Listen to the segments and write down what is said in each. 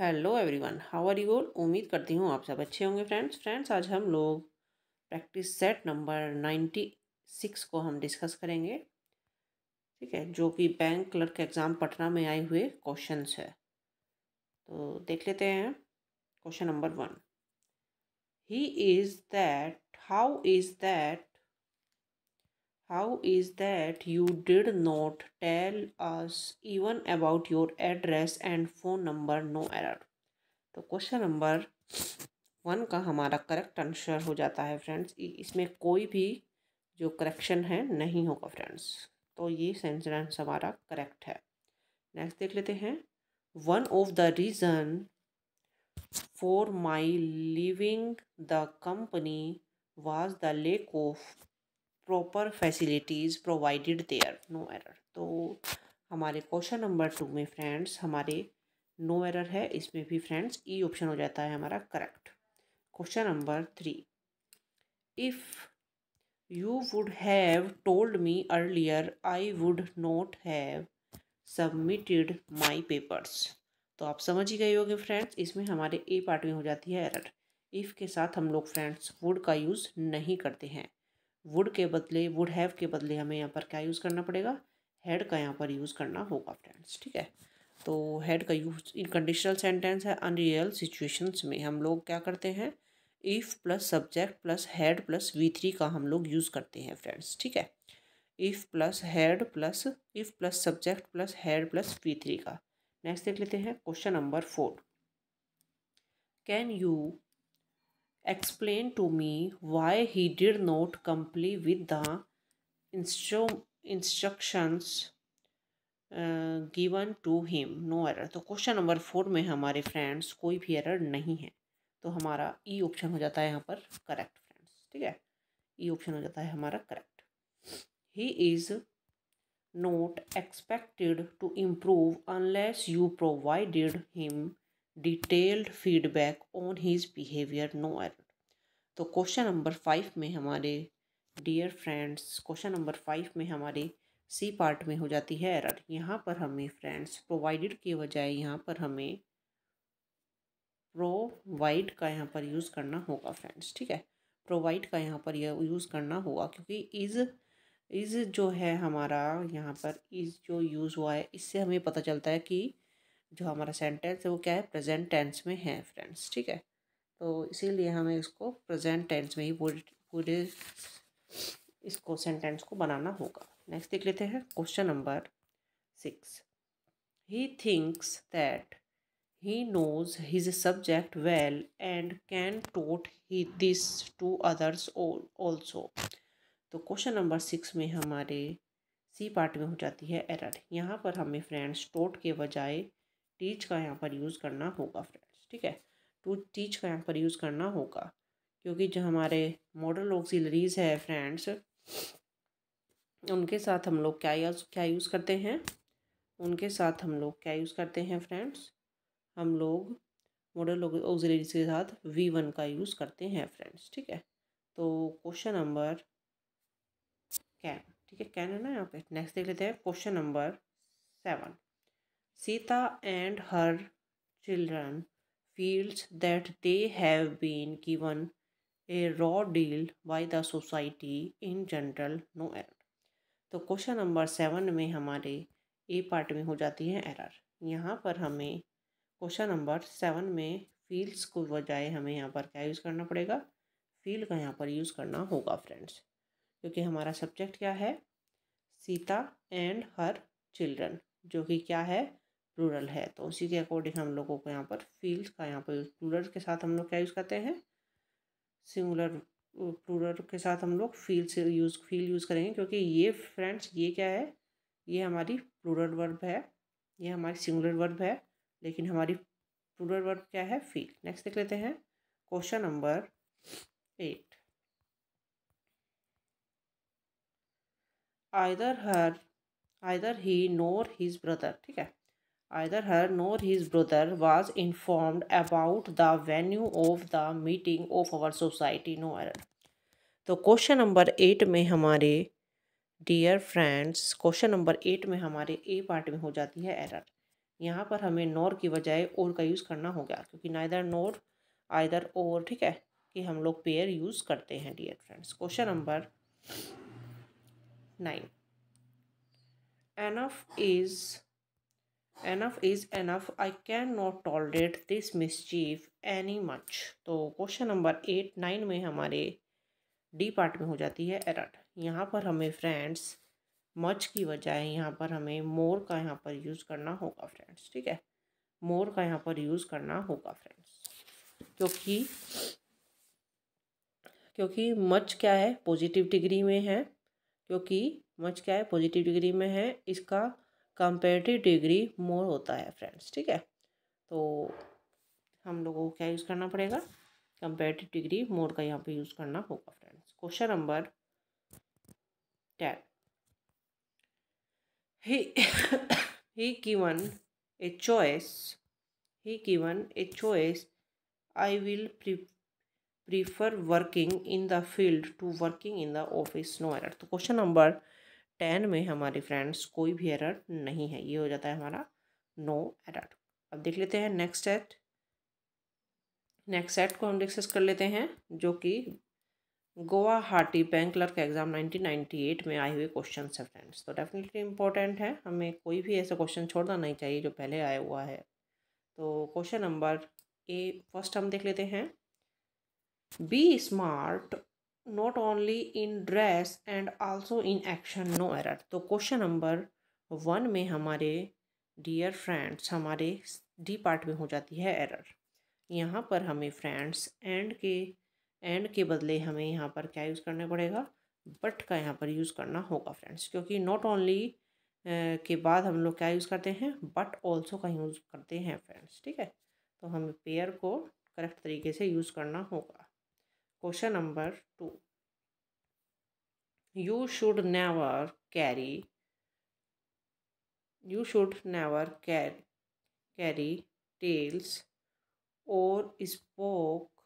Hello everyone how are you उम्मीद करती हूँ आप सब अच्छे होंगे फ्रेंड्स फ्रेंड्स आज हम लोग practice set number ninety six को हम डिस्कस करेंगे ठीक है जो कि बैंक क्लर्क एग्ज़ाम पटना में आए हुए क्वेश्चंस है तो देख लेते हैं question number one he is that how is that How is that you did not tell us even about your address and phone number? No error. तो क्वेश्चन नंबर वन का हमारा करेक्ट आंसर हो जाता है friends इसमें कोई भी जो करेक्शन है नहीं होगा फ्रेंड्स तो ये सेंसेंस हमारा करेक्ट है नेक्स्ट देख लेते हैं one of the reason for my leaving the company was the lack of proper facilities provided there no error तो हमारे क्वेश्चन नंबर टू में फ्रेंड्स हमारे नो एरर है इसमें भी फ्रेंड्स ई ऑप्शन हो जाता है हमारा correct question number three if you would have told me earlier I would not have submitted my papers तो आप समझ ही गए होंगे फ्रेंड्स इसमें हमारे ए पार्ट में हो जाती है एरर इफ़ के साथ हम लोग फ्रेंड्स वुड का यूज़ नहीं करते हैं वुड के बदले वुड हैव के बदले हमें यहाँ पर क्या यूज़ करना पड़ेगा हेड का यहाँ पर यूज़ करना होगा फ्रेंड्स ठीक है तो हेड का यूज इन कंडीशनल सेंटेंस है अनरियल सिचुएशंस में हम लोग क्या करते हैं if plus subject plus had plus V three का हम लोग यूज़ करते हैं फ्रेंड्स ठीक है if plus had plus if plus subject plus had plus V three का नेक्स्ट देख लेते हैं question number four can you explain to me why he did not comply with the instru- instructions given to him no error तो question number four में हमारे friends कोई भी error नहीं है तो हमारा ई e ऑप्शन हो जाता है यहाँ पर करेक्ट फ्रेंड्स ठीक है ई e ऑप्शन हो जाता है हमारा correct he is not expected to improve unless you provided him detailed feedback on his behaviour no error तो क्वेश्चन नंबर फाइव में हमारे dear friends question number five में हमारे सी पार्ट में हो जाती है एरर यहाँ पर हमें फ्रेंड्स प्रोवाइडेड के बजाय यहाँ पर हमें प्रोवाइड का यहाँ पर यूज़ करना होगा फ्रेंड्स ठीक है प्रोवाइड का यहाँ पर यह यूज़ करना होगा क्योंकि इज़ इज़ जो है हमारा यहाँ पर इज़ जो यूज़ हुआ है इससे हमें पता चलता है कि जो हमारा सेंटेंस है वो क्या है प्रेजेंट टेंस में है फ्रेंड्स ठीक है तो इसीलिए हमें इसको प्रेजेंट टेंस में ही पूरे पूरे इसको सेंटेंस को बनाना होगा नेक्स्ट देख लेते हैं question number six he thinks that he knows his subject well and can taught he this to others also तो क्वेश्चन नंबर सिक्स में हमारे सी पार्ट में हो जाती है एरर यहाँ पर हमें फ्रेंड्स टोट के बजाय टीच का यहाँ पर यूज़ करना होगा फ्रेंड्स ठीक है टू टीच का यहाँ पर यूज़ करना होगा क्योंकि जो हमारे मॉडल ऑक्सिलरीज है फ्रेंड्स उनके साथ हम लोग क्या क्या यूज़ करते हैं उनके साथ हम लोग क्या यूज़ करते हैं फ्रेंड्स हम लोग मॉडल ऑक्सिलरीज के साथ वी वन का यूज़ करते हैं फ्रेंड्स ठीक है तो क्वेश्चन नंबर कैन ठीक है कैन है ना यहाँ पे नेक्स्ट देख लेते हैं question number seven Sita and her children feels that they have been given a raw deal by the society in general, no error. तो क्वेश्चन नंबर सेवन में हमारे ए पार्ट में हो जाती है एरर यहाँ पर हमें क्वेश्चन नंबर सेवन में फील्ड्स को बजाय हमें यहाँ पर क्या यूज़ करना पड़ेगा फील्ड का यहाँ पर यूज़ करना होगा फ्रेंड्स क्योंकि हमारा सब्जेक्ट क्या है सीता एंड हर चिल्ड्रन जो कि क्या है प्लूरल है तो उसी के अकॉर्डिंग हम लोगों को यहाँ पर फील्ड का यहाँ पर प्लूरल के साथ हम लोग क्या यूज़ करते हैं सिंगुलर प्लूरल के साथ हम लोग फील्ड से यूज़ फील्ड यूज़ करेंगे क्योंकि ये फ्रेंड्स ये क्या है ये हमारी प्लूरल वर्ब है ये हमारी सिंगुलर वर्ब है लेकिन हमारी प्लूरल वर्ब क्या है फील्ड नेक्स्ट देख लेते हैं question number eight either her either he nor his brother ठीक है either her nor his brother was informed about the venue of the meeting of our society no error तो question number eight में हमारे dear friends question number eight में हमारे ए part में हो जाती है एरर यहाँ पर हमें नोर की बजाय और का यूज़ करना होगा क्योंकि नाइदर नोर आइदर और ठीक है कि हम लोग पेयर यूज़ करते हैं dear friends question number nine enough is enough is enough I can not tolerate this mischief any much तो क्वेश्चन नंबर एट नाइन में हमारे डी पार्ट में हो जाती है एरर यहाँ पर हमें फ्रेंड्स मच की बजाय यहाँ पर हमें मोर का यहाँ पर यूज़ करना होगा फ्रेंड्स ठीक है मोर का यहाँ पर यूज़ करना होगा फ्रेंड्स क्योंकि क्योंकि मच क्या है पॉजिटिव डिग्री में है क्योंकि मच क्या है पॉजिटिव डिग्री में है इसका कंपेरेटिव डिग्री मोर होता है फ्रेंड्स ठीक है तो हम लोगों को क्या यूज़ करना पड़ेगा कंपेरेटिव डिग्री मोर का यहाँ पे यूज़ करना होगा friends question number ten he given a choice he given a choice I will prefer working in the field to working in the office no error तो क्वेश्चन नंबर टेन में हमारी friends कोई भी error नहीं है ये हो जाता है हमारा नो एरर अब देख लेते हैं नेक्स्ट सेट नेक्स्ट सेट को हम डिस्कस कर लेते हैं जो कि गुवाहाटी बैंक क्लर्क एग्जाम 1998 में आए हुए क्वेश्चन है फ्रेंड्स तो डेफिनेटली इंपॉर्टेंट है हमें कोई भी ऐसा क्वेश्चन छोड़ना नहीं चाहिए जो पहले आया हुआ है तो क्वेश्चन नंबर ए फर्स्ट हम देख लेते हैं be smart not only in dress and also in action no error तो क्वेश्चन नंबर वन में हमारे डियर फ्रेंड्स हमारे डी पार्ट में हो जाती है एरर यहाँ पर हमें फ्रेंड्स एंड के एंड के बदले हमें यहाँ पर क्या यूज़ करना पड़ेगा बट का यहाँ पर यूज़ करना होगा फ्रेंड्स क्योंकि नॉट ओनली के बाद हम लोग क्या यूज़ करते हैं बट ऑल्सो का यूज़ करते हैं फ्रेंड्स ठीक है तो हमें पेयर को करेक्ट तरीके से यूज़ करना होगा question number two you should never carry you should never car carry tales और spoke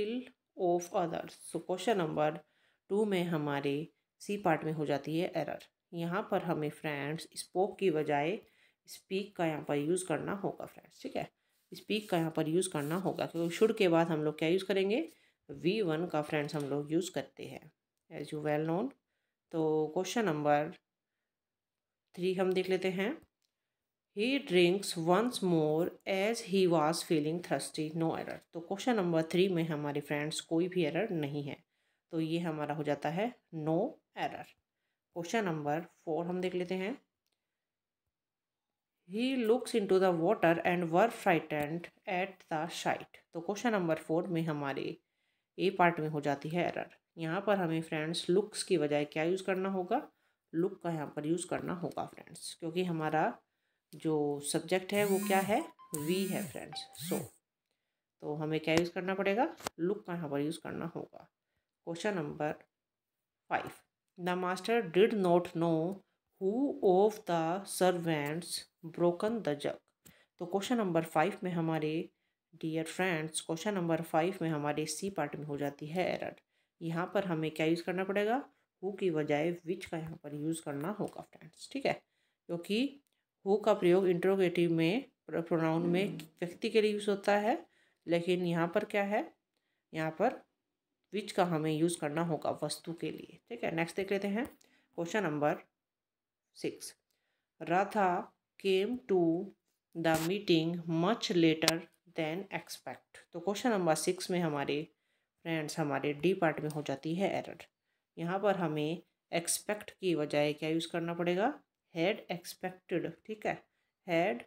ill of others so question number two में हमारे सी पार्ट में हो जाती है एरर यहाँ पर हमें फ्रेंड्स स्पोक की बजाय स्पीक का यहाँ पर यूज़ करना होगा फ्रेंड्स ठीक है स्पीक का यहाँ पर यूज़ करना होगा क्योंकि शुड के बाद हम लोग क्या यूज़ करेंगे वी वन का फ्रेंड्स हम लोग यूज़ करते हैं एज यू वेल नोन तो क्वेश्चन नंबर थ्री हम देख लेते हैं he drinks once more as he was feeling thirsty no error तो क्वेश्चन नंबर थ्री में हमारे फ्रेंड्स कोई भी एरर नहीं है तो ये हमारा हो जाता है no error question number four हम देख लेते हैं he looks into the water and were frightened at the sight तो क्वेश्चन नंबर फोर में हमारे ए पार्ट में हो जाती है एरर यहाँ पर हमें फ्रेंड्स लुक्स की बजाय क्या यूज़ करना होगा लुक का यहाँ पर यूज़ करना होगा फ्रेंड्स क्योंकि हमारा जो सब्जेक्ट है वो क्या है वी है फ्रेंड्स सो so, तो हमें क्या यूज़ करना पड़ेगा लुक का यहाँ पर यूज़ करना होगा question number five the master did not know who of the servants broken the jug तो क्वेश्चन नंबर फाइव में हमारे dear friends question number five में हमारे सी पार्ट में हो जाती है एरर यहाँ पर हमें क्या यूज़ करना पड़ेगा हु की बजाय विच का यहाँ पर यूज़ करना होगा फ्रेंड्स ठीक है क्योंकि हु का प्रयोग इंट्रोगेटिव में प्रोनाउन में hmm. व्यक्ति के लिए यूज़ होता है लेकिन यहाँ पर क्या है यहाँ पर विच का हमें यूज़ करना होगा वस्तु के लिए ठीक है नेक्स्ट देख लेते हैं question number six Radha came to the meeting much later than expect तो क्वेश्चन नंबर सिक्स में हमारे फ्रेंड्स हमारे डी पार्ट में हो जाती है एरर यहाँ पर हमें एक्सपेक्ट की बजाय क्या यूज़ करना पड़ेगा हैड एक्सपेक्टेड ठीक है हैड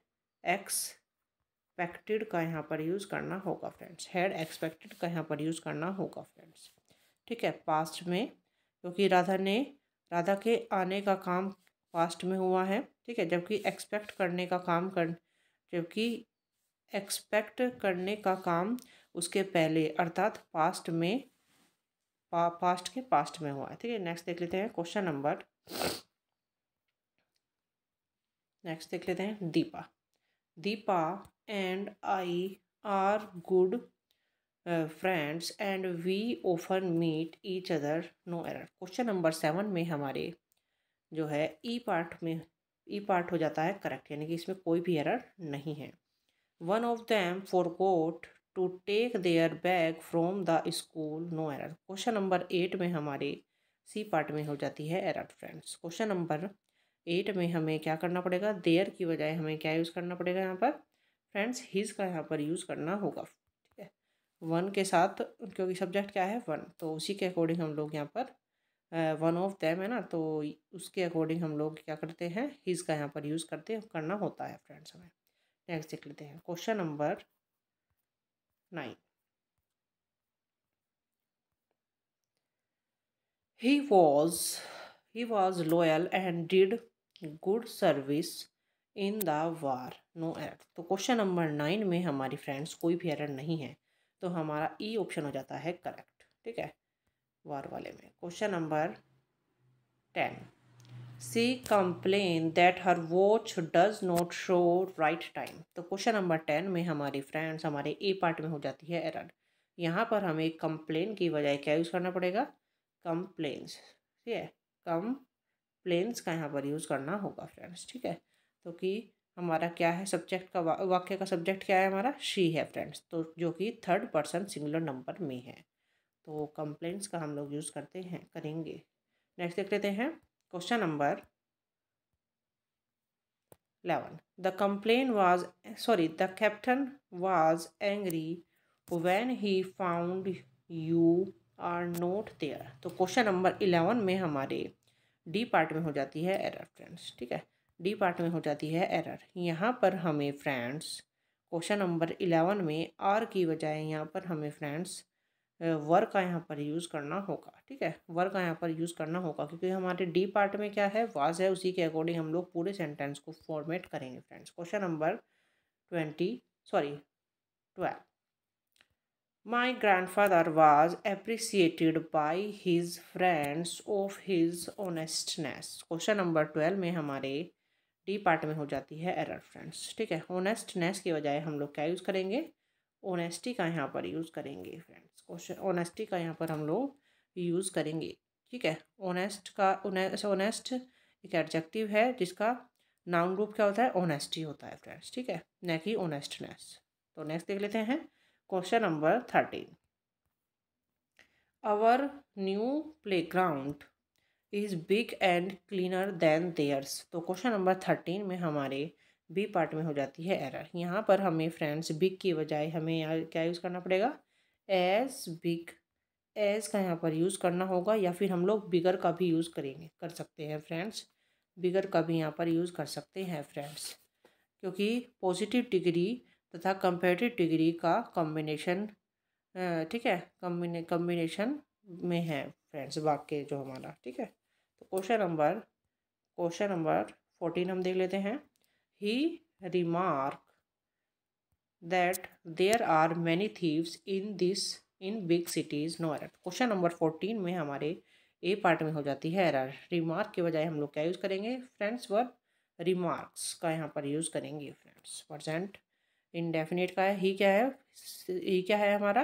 एक्सपेक्टेड का यहाँ पर यूज़ करना होगा फ्रेंड्स हैड एक्सपेक्टेड का यहाँ पर यूज़ करना होगा फ्रेंड्स ठीक है पास्ट में क्योंकि राधा ने राधा के आने का काम पास्ट में हुआ है ठीक है जबकि एक्सपेक्ट करने का काम कर जबकि एक्सपेक्ट करने का काम उसके पहले अर्थात पास्ट में पा, पास्ट के पास्ट में हुआ है ठीक है नेक्स्ट देख लेते हैं क्वेश्चन नंबर नेक्स्ट देख लेते हैं Deepa Deepa and I are good friends and we often meet each other no error question number seven में हमारे जो है ई e पार्ट में ई e पार्ट हो जाता है करेक्ट यानी कि इसमें कोई भी एरर नहीं है One of them forgot to take their bag from the school no error question number eight में हमारे सी पार्ट में हो जाती है error friends question number eight में हमें क्या करना पड़ेगा देयर की बजाय हमें क्या यूज़ करना पड़ेगा यहाँ पर फ्रेंड्स हिज का यहाँ पर यूज़ करना होगा ठीक है वन के साथ क्योंकि सब्जेक्ट क्या है वन तो उसी के अकॉर्डिंग हम लोग यहाँ पर वन ऑफ दैम है ना तो उसके अकॉर्डिंग हम लोग क्या करते हैं हिज का यहाँ पर यूज़ करते करना होता है फ्रेंड्स हमें नेक्स्ट देख लेते हैं question number nine he was he was loyal and did good service in the war no error तो क्वेश्चन नंबर नाइन में हमारी फ्रेंड्स कोई भी एरर नहीं है तो हमारा ई e ऑप्शन हो जाता है करेक्ट ठीक है वार वाले में question number ten she complained that her watch does not show right time तो क्वेश्चन नंबर टेन में हमारी फ्रेंड्स हमारे ए पार्ट में हो जाती है एरर यहाँ पर हमें कंप्लेन की बजाय क्या यूज़ करना पड़ेगा कंप्लेन्स ठीक है कंप्लेन्स का यहाँ पर यूज़ करना होगा फ्रेंड्स ठीक है तो कि हमारा क्या है सब्जेक्ट का वा, वाक्य का सब्जेक्ट क्या है हमारा शी है फ्रेंड्स तो जो कि थर्ड पर्सन सिंगुलर नंबर में है तो कंप्लेंट्स का हम लोग यूज़ करते हैं करेंगे नेक्स्ट देख लेते हैं Question number 11. The complaint was, sorry, the captain was angry when he found you are not there. तो क्वेश्चन नंबर इलेवन में हमारे डी पार्ट में हो जाती है एरर फ्रेंड्स ठीक है डी पार्ट में हो जाती है एरर यहाँ पर हमें फ्रेंड्स क्वेश्चन नंबर इलेवन में आर की बजाय यहाँ पर हमें फ्रेंड्स वर्क का यहाँ पर यूज़ करना होगा ठीक है वर्क का यहाँ पर यूज़ करना होगा क्योंकि हमारे डी पार्ट में क्या है वाज है उसी के अकॉर्डिंग हम लोग पूरे सेंटेंस को फॉर्मेट करेंगे friends question number twenty sorry twelve my grandfather was appreciated by his friends of his honestness question number twelve में हमारे डी पार्ट में हो जाती है एरर फ्रेंड्स ठीक है ऑनेस्टनेस के बजाय हम लोग क्या यूज़ करेंगे ओनेस्टी का यहाँ पर यूज़ करेंगे फ्रेंड्स क्वेश्चन का यहाँ पर हम लोग यूज़ करेंगे ठीक है ओनेस्ट का ओनेस्ट एक एडजेक्टिव है जिसका नाउन रूप क्या होता है ओनेस्टी होता है फ्रेंड्स ठीक है न कि ओनेस्टनेस तो नेक्स्ट देख लेते हैं question number thirteen our new playground is big and cleaner than theirs तो क्वेश्चन नंबर थर्टीन में हमारे बी पार्ट में हो जाती है एरर यहाँ पर हमें फ्रेंड्स बिग की बजाय हमें यहाँ क्या यूज़ करना पड़ेगा एस बिग एस का यहाँ पर यूज़ करना होगा या फिर हम लोग बिगर का भी यूज़ करेंगे कर सकते हैं फ्रेंड्स बिगर का भी यहाँ पर यूज़ कर सकते हैं फ्रेंड्स क्योंकि पॉजिटिव डिग्री तथा कंपेटिव डिग्री का कॉम्बिनेशन ठीक है कम्बिने कम्बिनेशन में है फ्रेंड्स वाक्य जो हमारा ठीक है तो question number question number fourteen हम देख लेते हैं He remarked that there are many thieves in this in big cities no error question number fourteen में हमारे ए पार्ट में हो जाती है एरर रिमार्क के बजाय हम लोग क्या यूज़ करेंगे फ्रेंड्स वर्ब रिमार्क्स का यहाँ पर यूज़ करेंगे फ्रेंड्स परसेंट इनडेफिनेट का है ही क्या है ही क्या है हमारा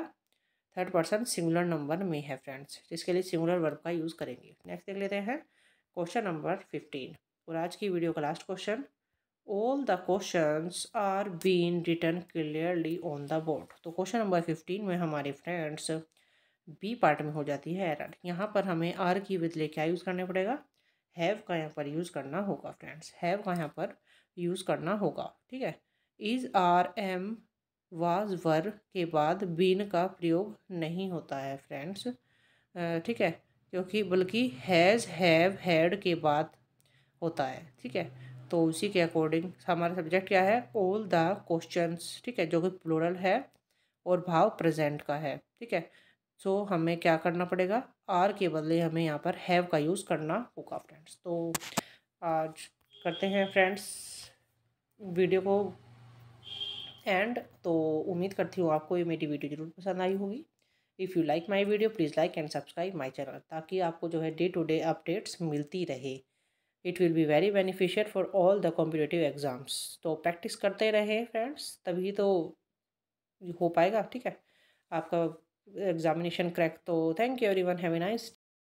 थर्ड पर्सन सिंगुलर नंबर में है फ्रेंड्स जिसके लिए सिंगुलर वर्ब का यूज़ करेंगे नेक्स्ट देख लेते हैं क्वेश्चन नंबर फिफ्टीन और आज की वीडियो का last question all the questions are being written clearly on the board तो क्वेश्चन नंबर फिफ्टीन में हमारे फ्रेंड्स बी पार्ट में हो जाती है एरर यहाँ पर हमें आर की बदले क्या यूज़ करना पड़ेगा हैव का यहाँ पर यूज़ करना होगा फ्रेंड्स हैव का यहाँ पर यूज़ करना होगा ठीक है is are am was were के बाद बीन का प्रयोग नहीं होता है फ्रेंड्स ठीक है क्योंकि बल्कि हैज़ हैव हैड के बाद होता है ठीक है तो उसी के अकॉर्डिंग हमारा सब्जेक्ट क्या है ऑल द क्वेश्चन ठीक है जो कि प्लोरल है और भाव प्रेजेंट का है ठीक है सो so, हमें क्या करना पड़ेगा आर के बदले हमें यहाँ पर हैव का यूज़ करना होगा फ्रेंड्स तो आज करते हैं फ्रेंड्स वीडियो को एंड तो उम्मीद करती हूँ आपको ये मेरी वीडियो ज़रूर पसंद आई होगी if you like my video please like and subscribe my channel ताकि आपको जो है डे टू डे अपडेट्स मिलती रहे it will be very beneficial for all the competitive exams तो प्रैक्टिस करते रहे फ्रेंड्स तभी तो हो पाएगा ठीक है आपका एग्जामिनेशन क्रैक तो thank you everyone have a nice